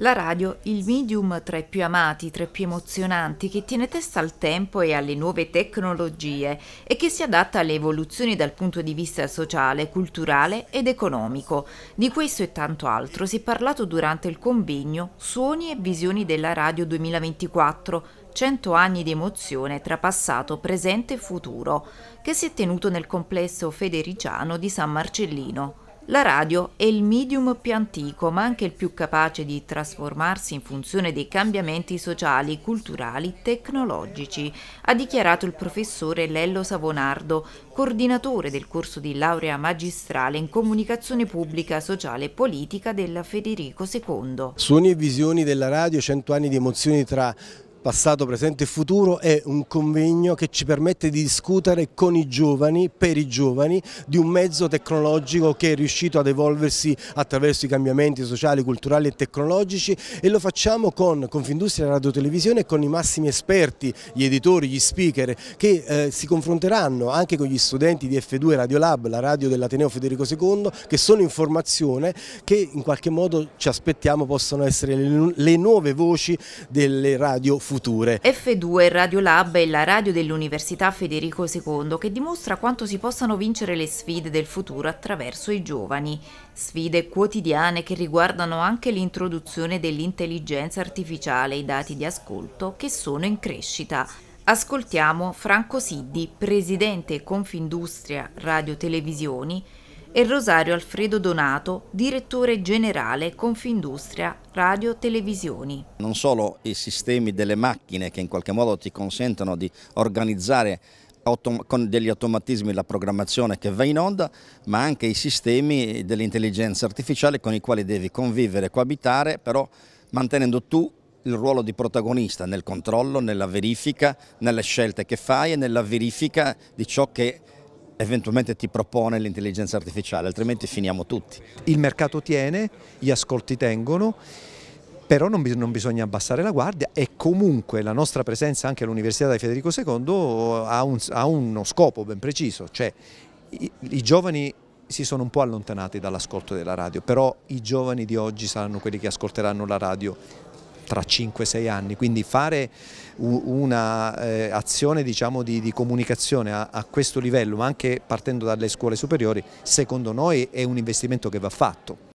La radio, il medium tra i più amati, tra i più emozionanti, che tiene testa al tempo e alle nuove tecnologie e che si adatta alle evoluzioni dal punto di vista sociale, culturale ed economico. Di questo e tanto altro si è parlato durante il convegno Suoni e visioni della radio 2024, 100 anni di emozione tra passato, presente e futuro, che si è tenuto nel complesso federiciano di San Marcellino. La radio è il medium più antico, ma anche il più capace di trasformarsi in funzione dei cambiamenti sociali, culturali, tecnologici, ha dichiarato il professore Lello Savonardo, coordinatore del corso di laurea magistrale in comunicazione pubblica, sociale e politica della Federico II. Suoni e visioni della radio, cento anni di emozioni tra passato, presente e futuro è un convegno che ci permette di discutere con i giovani, per i giovani, di un mezzo tecnologico che è riuscito ad evolversi attraverso i cambiamenti sociali, culturali e tecnologici e lo facciamo con Confindustria Radio Televisione e con i massimi esperti, gli editori, gli speaker che eh, si confronteranno anche con gli studenti di F2 Radio Lab, la radio dell'Ateneo Federico II, che sono in formazione, che in qualche modo ci aspettiamo possano essere le, le nuove voci delle radio future future. F2 Radio Lab è la radio dell'Università Federico II che dimostra quanto si possano vincere le sfide del futuro attraverso i giovani. Sfide quotidiane che riguardano anche l'introduzione dell'intelligenza artificiale e i dati di ascolto che sono in crescita. Ascoltiamo Franco Siddi, presidente Confindustria Radio Televisioni, e Rosario Alfredo Donato, direttore generale Confindustria Radio Televisioni. Non solo i sistemi delle macchine che in qualche modo ti consentono di organizzare con degli automatismi la programmazione che va in onda, ma anche i sistemi dell'intelligenza artificiale con i quali devi convivere, coabitare, però mantenendo tu il ruolo di protagonista nel controllo, nella verifica, nelle scelte che fai e nella verifica di ciò che eventualmente ti propone l'intelligenza artificiale, altrimenti finiamo tutti. Il mercato tiene, gli ascolti tengono, però non, non bisogna abbassare la guardia e comunque la nostra presenza anche all'Università di Federico II ha, un, ha uno scopo ben preciso, cioè i, i giovani si sono un po' allontanati dall'ascolto della radio, però i giovani di oggi saranno quelli che ascolteranno la radio tra 5-6 anni, quindi fare un'azione eh, diciamo, di, di, comunicazione a, a, questo livello, ma anche partendo dalle scuole superiori, secondo noi è un investimento che va fatto.